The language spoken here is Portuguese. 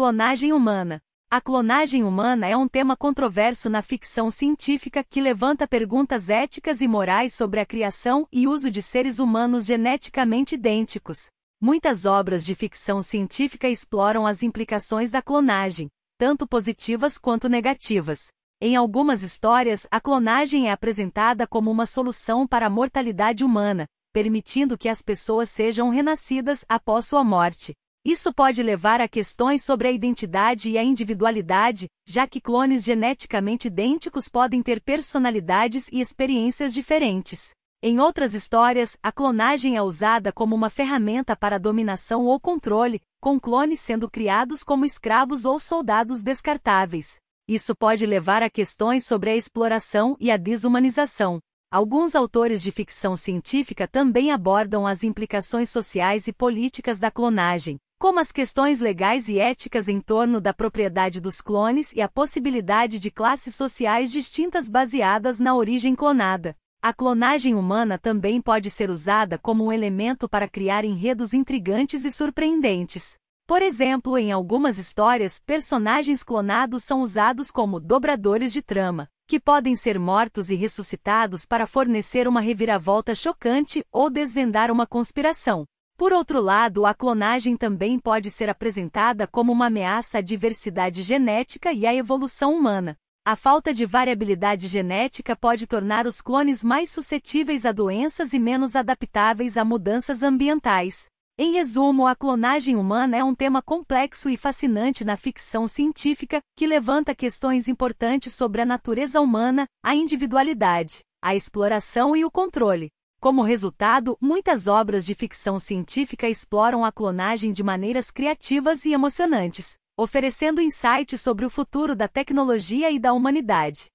Clonagem humana. A clonagem humana é um tema controverso na ficção científica que levanta perguntas éticas e morais sobre a criação e uso de seres humanos geneticamente idênticos. Muitas obras de ficção científica exploram as implicações da clonagem, tanto positivas quanto negativas. Em algumas histórias, a clonagem é apresentada como uma solução para a mortalidade humana, permitindo que as pessoas sejam renascidas após sua morte. Isso pode levar a questões sobre a identidade e a individualidade, já que clones geneticamente idênticos podem ter personalidades e experiências diferentes. Em outras histórias, a clonagem é usada como uma ferramenta para dominação ou controle, com clones sendo criados como escravos ou soldados descartáveis. Isso pode levar a questões sobre a exploração e a desumanização. Alguns autores de ficção científica também abordam as implicações sociais e políticas da clonagem, como as questões legais e éticas em torno da propriedade dos clones e a possibilidade de classes sociais distintas baseadas na origem clonada. A clonagem humana também pode ser usada como um elemento para criar enredos intrigantes e surpreendentes. Por exemplo, em algumas histórias, personagens clonados são usados como dobradores de trama, que podem ser mortos e ressuscitados para fornecer uma reviravolta chocante ou desvendar uma conspiração. Por outro lado, a clonagem também pode ser apresentada como uma ameaça à diversidade genética e à evolução humana. A falta de variabilidade genética pode tornar os clones mais suscetíveis a doenças e menos adaptáveis a mudanças ambientais. Em resumo, a clonagem humana é um tema complexo e fascinante na ficção científica, que levanta questões importantes sobre a natureza humana, a individualidade, a exploração e o controle. Como resultado, muitas obras de ficção científica exploram a clonagem de maneiras criativas e emocionantes, oferecendo insights sobre o futuro da tecnologia e da humanidade.